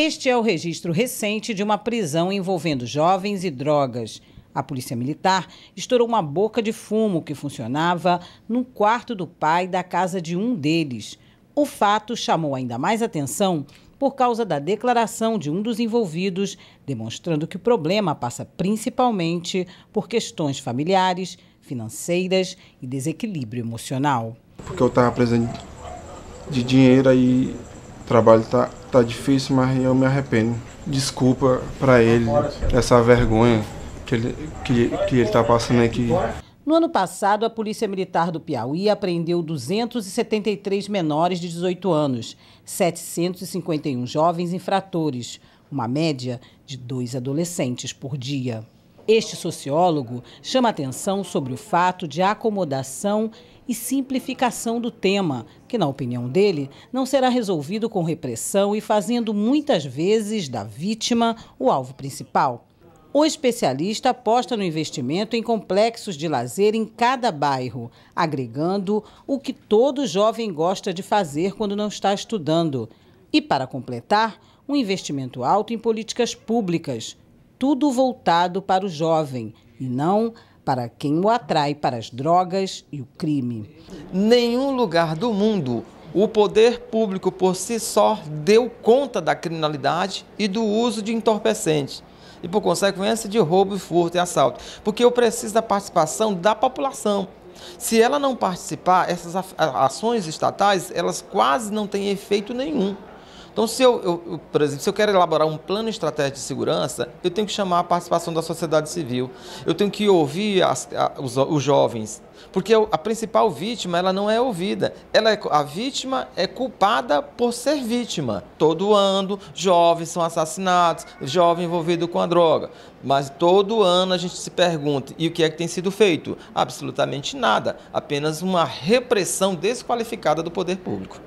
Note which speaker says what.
Speaker 1: Este é o registro recente de uma prisão envolvendo jovens e drogas. A polícia militar estourou uma boca de fumo que funcionava no quarto do pai da casa de um deles. O fato chamou ainda mais atenção por causa da declaração de um dos envolvidos, demonstrando que o problema passa principalmente por questões familiares, financeiras e desequilíbrio emocional.
Speaker 2: Porque eu estava presente de dinheiro e trabalho tá, tá difícil, mas eu me arrependo. Desculpa para ele essa vergonha que ele, que, que ele tá passando aqui. No ano
Speaker 1: passado, a Polícia Militar do Piauí apreendeu 273 menores de 18 anos, 751 jovens infratores, uma média de dois adolescentes por dia. Este sociólogo chama atenção sobre o fato de acomodação e simplificação do tema, que, na opinião dele, não será resolvido com repressão e fazendo muitas vezes da vítima o alvo principal. O especialista aposta no investimento em complexos de lazer em cada bairro, agregando o que todo jovem gosta de fazer quando não está estudando. E, para completar, um investimento alto em políticas públicas, tudo voltado para o jovem e não para quem o atrai para as drogas e o crime.
Speaker 3: Nenhum lugar do mundo o poder público por si só deu conta da criminalidade e do uso de entorpecentes. E por consequência de roubo, furto e assalto. Porque eu preciso da participação da população. Se ela não participar, essas ações estatais, elas quase não têm efeito nenhum. Então, se eu, eu, por exemplo, se eu quero elaborar um plano estratégico de segurança, eu tenho que chamar a participação da sociedade civil, eu tenho que ouvir as, a, os, os, jovens, porque a principal vítima ela não é ouvida, ela é, a vítima é culpada por ser vítima. Todo ano, jovens são assassinados, jovem envolvido com a droga, mas todo ano a gente se pergunta e o que é que tem sido feito? Absolutamente nada, apenas uma repressão desqualificada do poder público.